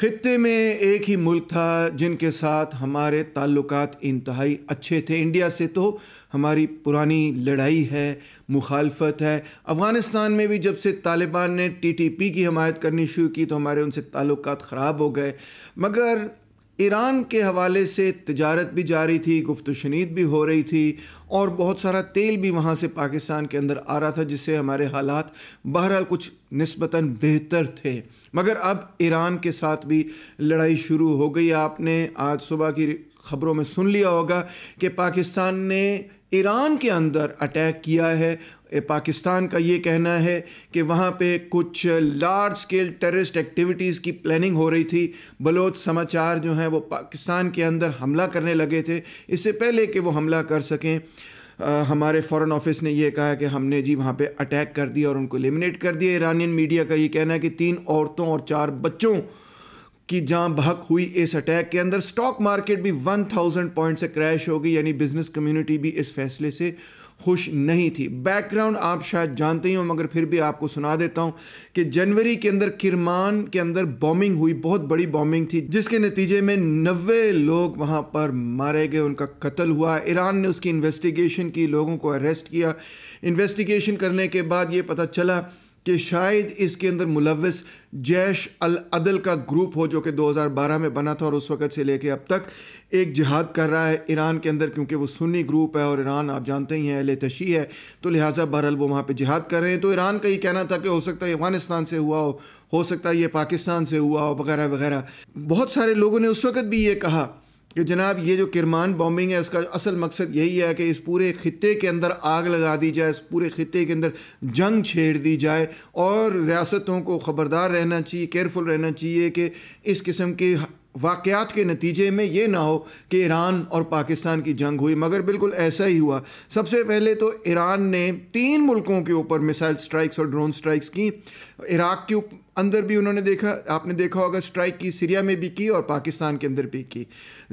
ख़त्े में एक ही मुल्क था जिनके साथ हमारे ताल्लुकात इंतहाई अच्छे थे इंडिया से तो हमारी पुरानी लड़ाई है मुखालफत है अफ़गानिस्तान में भी जब से तालिबान ने टीटीपी की हमायत करनी शुरू की तो हमारे उनसे ताल्लुकात ख़राब हो गए मगर ईरान के हवाले से तजारत भी जारी थी गुफ्त शनीद भी हो रही थी और बहुत सारा तेल भी वहाँ से पाकिस्तान के अंदर आ रहा था जिससे हमारे हालात बहरहाल कुछ नस्बता बेहतर थे मगर अब ईरान के साथ भी लड़ाई शुरू हो गई आपने आज सुबह की ख़बरों में सुन लिया होगा कि पाकिस्तान ने ईरान के अंदर अटैक किया है पाकिस्तान का ये कहना है कि वहाँ पे कुछ लार्ज स्केल टेररिस्ट एक्टिविटीज़ की प्लानिंग हो रही थी बलोच समाचार जो हैं वो पाकिस्तान के अंदर हमला करने लगे थे इससे पहले कि वो हमला कर सकें आ, हमारे फॉरेन ऑफिस ने यह कहा कि हमने जी वहाँ पे अटैक कर दिया और उनको एलिमिनेट कर दिया ईरानियन मीडिया का ये कहना है कि तीन औरतों और चार बच्चों की जहाँ बहक हुई इस अटैक के अंदर स्टॉक मार्केट भी 1000 पॉइंट से क्रैश हो गई यानी बिजनेस कम्युनिटी भी इस फैसले से खुश नहीं थी बैकग्राउंड आप शायद जानते ही हो मगर फिर भी आपको सुना देता हूँ कि जनवरी के अंदर किरमान के अंदर बॉम्बिंग हुई बहुत बड़ी बॉम्बिंग थी जिसके नतीजे में नबे लोग वहाँ पर मारे गए उनका कत्ल हुआ ईरान ने उसकी इन्वेस्टिगेशन की लोगों को अरेस्ट किया इन्वेस्टिगेशन करने के बाद ये पता चला कि शायद इसके अंदर मुलविस जैश अल अदल का ग्रुप हो जो कि 2012 में बना था और उस वक़्त से लेके अब तक एक जिहाद कर रहा है ईरान के अंदर क्योंकि वो सुन्नी ग्रुप है और ईरान आप जानते ही हैं अहल तशी है तो लिहाजा बहरल वो वहाँ पे जिहाद कर रहे हैं तो ईरान का ये कहना था कि हो सकता है अफ़गानिस्तान से हुआ हो हो सकता है ये पाकिस्तान से हुआ हो वगैरह वगैरह बहुत सारे लोगों ने उस वक़्त भी ये कहा कि जनाब ये जो किरमान बॉम्बिंग है इसका असल मकसद यही है कि इस पूरे खत्े के अंदर आग लगा दी जाए इस पूरे खत्े के अंदर जंग छेड़ दी जाए और रियासतों को ख़बरदार रहना चाहिए केयरफुल रहना चाहिए कि इस किस्म के वाकयात के नतीजे में ये ना हो कि ईरान और पाकिस्तान की जंग हुई मगर बिल्कुल ऐसा ही हुआ सबसे पहले तो ईरान ने तीन मुल्कों के ऊपर मिसाइल स्ट्राइक्स और ड्रोन स्ट्राइक्स की इराक़ के अंदर भी उन्होंने देखा आपने देखा होगा स्ट्राइक की सीरिया में भी की और पाकिस्तान के अंदर भी की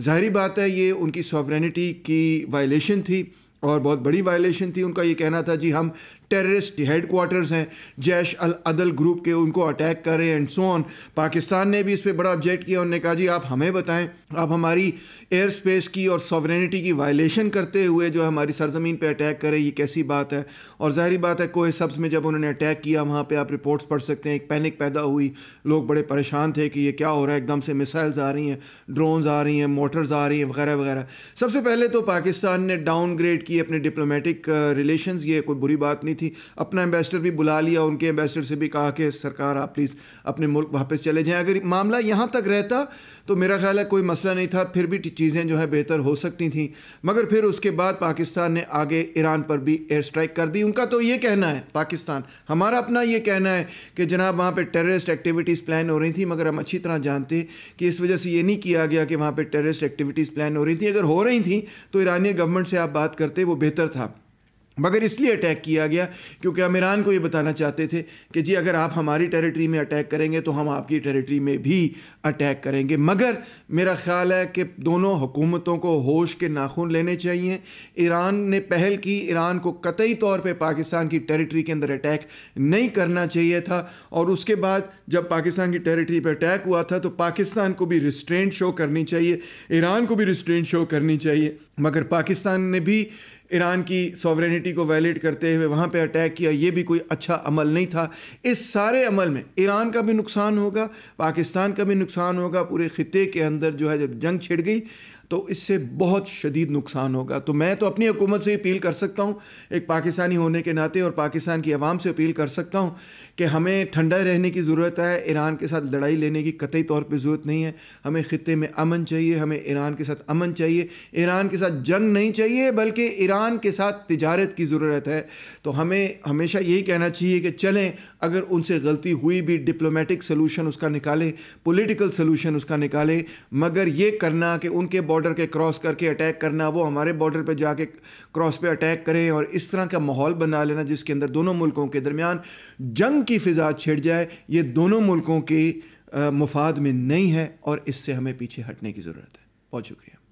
जाहरी बात है ये उनकी सॉवरेनिटी की वायलेशन थी और बहुत बड़ी वायलेशन थी उनका ये कहना था जी हम टेररिस्ट हेडकोार्टर्स हैं जैश अल अदल ग्रुप के उनको अटैक कर रहे हैं एंड सोन पाकिस्तान ने भी इस पर बड़ा ऑब्जेक्ट किया उन्होंने कहा जी आप हमें बताएं आप हमारी एयर स्पेस की और सॉवरेनिटी की वायलेशन करते हुए जो हमारी सरजमीन पर अटैक करें ये कैसी बात है और ज़ाहरी बात है कोई सब्स में जब उन्होंने अटैक किया वहाँ पर आप रिपोर्ट्स पढ़ सकते हैं एक पैनिक पैदा हुई लोग बड़े परेशान थे कि ये क्या हो रहा है एकदम से मिसाइल्स आ रही हैं ड्रोन्स आ रही हैं मोटर्स आ रही हैं वगैरह वगैरह सबसे पहले तो पाकिस्तान ने डाउनग्रेड की अपने डिप्लोमेटिक रिलेशन ये कोई बुरी बात नहीं नहीं थी अपना एम्बेसडर भी बुला लिया उनके एम्बेसडर से भी कहा कि सरकार आप प्लीज़ अपने मुल्क वापस चले जाएँ अगर मामला यहाँ तक रहता तो मेरा ख्याल है कोई मसला नहीं था फिर भी चीज़ें जो है बेहतर हो सकती थी मगर फिर उसके बाद पाकिस्तान ने आगे ईरान पर भी एयर स्ट्राइक कर दी उनका तो ये कहना है पाकिस्तान हमारा अपना ये कहना है कि जनाब वहाँ पर टेररिस्ट एक्टिविटीज़ प्लान हो रही थी मगर हम अच्छी तरह जानते कि इस वजह से ये नहीं किया गया कि वहाँ पर टेररिस्ट एक्टिविटीज़ प्लान हो रही थी अगर हो रही थी तो ईरानी गवर्नमेंट से आप बात करते वो बेहतर था मगर इसलिए अटैक किया गया क्योंकि हम ईरान को ये बताना चाहते थे कि जी अगर आप हमारी टेरिटरी में अटैक करेंगे तो हम आपकी टेरिटरी में भी अटैक करेंगे मगर मेरा ख्याल है कि दोनों हुकूमतों को होश के नाखून लेने चाहिए ईरान ने पहल की ईरान को कतई तौर पे पाकिस्तान की टेरिटरी के अंदर अटैक नहीं करना चाहिए था और उसके बाद जब पाकिस्तान की टेरिटरी पर अटैक हुआ था तो पाकिस्तान को भी रिस्ट्रेंट शो करनी चाहिए ईरान को भी रिस्ट्रेंट शो करनी चाहिए मगर पाकिस्तान ने भी ईरान की सॉवरेनिटी को वायलेट करते हुए वहाँ पे अटैक किया ये भी कोई अच्छा अमल नहीं था इस सारे अमल में ईरान का भी नुकसान होगा पाकिस्तान का भी नुकसान होगा पूरे ख़त्े के अंदर जो है जब जंग छिड़ गई तो इससे बहुत शदीद नुकसान होगा तो मैं तो अपनी हुकूमत से अपील कर सकता हूँ एक पाकिस्तानी होने के नाते और पाकिस्तान की आवाम से अपील कर सकता हूँ कि हमें ठंडा रहने की ज़रूरत है ईरान के साथ लड़ाई लेने की कतई तौर पर ज़रूरत नहीं है हमें ख़त्े में अमन चाहिए हमें ईरान के साथ अमन चाहिए ईरान के साथ जंग नहीं चाहिए बल्कि ईरान के साथ तजारत की ज़रूरत है तो हमें हमेशा यही कहना चाहिए कि चलें अगर उनसे गलती हुई भी डिप्लोमेटिक सोलूशन उसका निकालें पोलिटिकल सलूशन उसका निकालें मगर ये करना कि उनके बॉर्डर के क्रॉस करके अटैक करना वो हमारे बॉर्डर पे जाके क्रॉस पे अटैक करें और इस तरह का माहौल बना लेना जिसके अंदर दोनों मुल्कों के दरमियान जंग की फिजा छिड़ जाए ये दोनों मुल्कों के मुफाद में नहीं है और इससे हमें पीछे हटने की ज़रूरत है बहुत शुक्रिया